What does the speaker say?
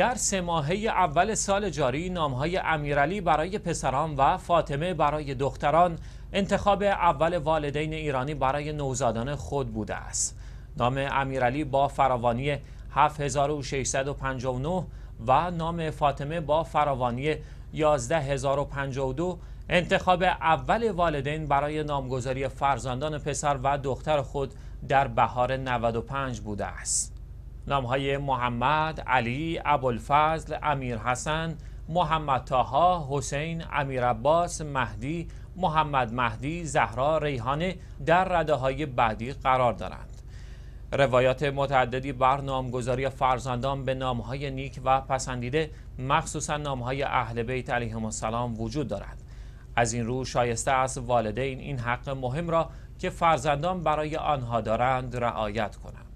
در سه ماهه اول سال جاری نامهای امیرعلی برای پسران و فاطمه برای دختران انتخاب اول والدین ایرانی برای نوزادان خود بوده است. نام امیرعلی با فراوانی 7659 و نام فاطمه با فراوانی 11052 انتخاب اول والدین برای نامگذاری فرزندان پسر و دختر خود در بهار 95 بوده است. نام های محمد، علی، عبالفزل، امیرحسن، محمد تاها، حسین، امیر عباس، مهدی، محمد تاها حسین امیر زهرا، ریحانه در رده های بعدی قرار دارند. روایات متعددی بر نامگذاری فرزندان به نامهای نیک و پسندیده مخصوصا نامهای اهل بیت علیهم السلام وجود دارد از این رو شایسته است والدین این حق مهم را که فرزندان برای آنها دارند رعایت کنند